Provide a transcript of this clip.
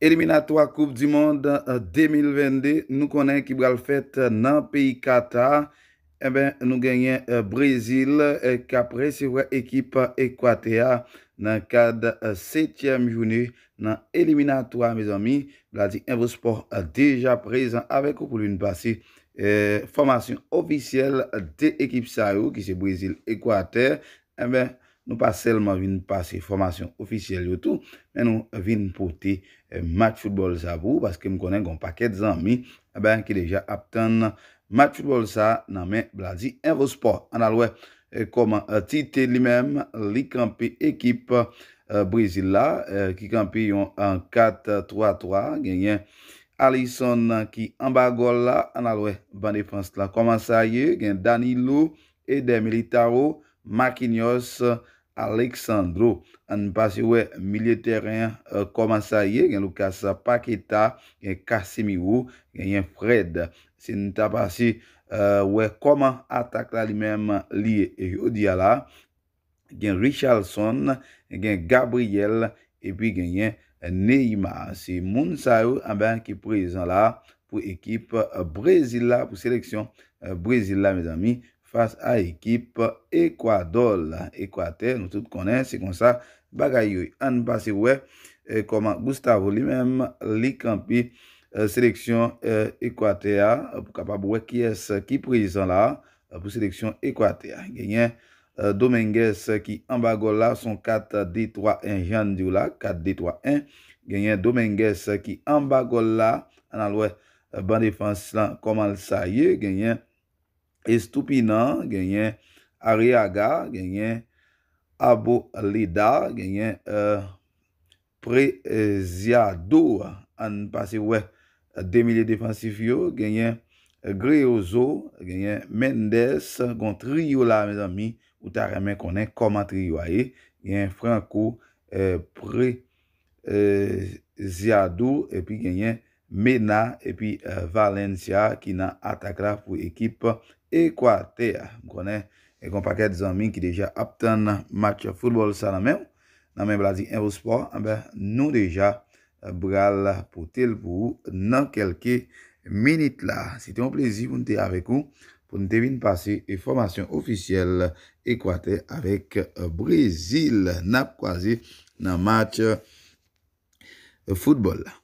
Eliminatoire Coupe du Monde 2022, nou konen ki bou al fèt nan Pays Qatar, eh nou genyen euh, Brésil, kapre euh, se euh, wè ekip Equatea nan kade 7e jouni nan Eliminatoire, mes ami, vla di envosport deja prezant, avè koupou l'une basi, formasyon ofisyel de ekip Sao, ki se Brésil-Equateur, en eh ben, Nou pa selman vin pase formasyon ofisyel yo tou. Men nou vin pote eh, mat futbol sa vou. Paske m konen gon paket zanmi. Eh ben ki deja aptan mat futbol sa nan men bladi envo sport. An alwe eh, koman titi li men. Li kampe ekip Brezila. Ki kampe yon 4-3-3. Gen yon Alisson ki amba gol la. An alwe bande frans la. Koman sa ye? Gen Danilo, Eden Militaro, Makinyos. Aleksandro, an basi wey militeren euh, koma sa ye, gen Lucas Paqueta, gen Kasemi Wu, gen Fred, se nita basi euh, wey koma atak la li menm liye, e gen Richard Son, gen Gabriel, epi gen euh, Neyma. Se moun sa yo, an ben ki prezen la pou ekip Brezila, pou seleksyon Brezila, mes ami, Passe a ekip Ekwadol. Ekwadol nou tout konen. Se kon sa bagay yoy. An basi wè. Koman Gustavo li menm. Li kampi seleksyon Ekwadol. Pou kapab wè. Ki es ki prizon la. Pou seleksyon Ekwadol. Genyen Dominguez ki ambagol la. Son 4-2-3-1. Genyen Dominguez ki ambagol la. An alwè. Bandi Fransis lan. Koman sa yoy. Genyen. Estupinan, genyen Ariaga, genyen Abo Lida, genyen euh, Preziadou, an pasi wè Demilie Defensifio, genyen Greozo, genyen Mendes, gon Trioula, mè zami, ou ta remè konen, koma Trioua e, genyen Franco, euh, Preziadou, epi genyen... Mena epi euh, Valencia ki nan atakla pou ekip Ekwatea. Mkwane, ekon pakèd zanmin ki deja aptan match fútbol sa nan men. Nan men Brazil Evo Sport, eh nou deja euh, bral pou tel pou nan kelke menit la. Si te mwen plezi pou nou te avekou, pou nou te vin pase e formasyon ofisyel Ekwatea avèk euh, Brazil nap kwazi nan match fútbol la.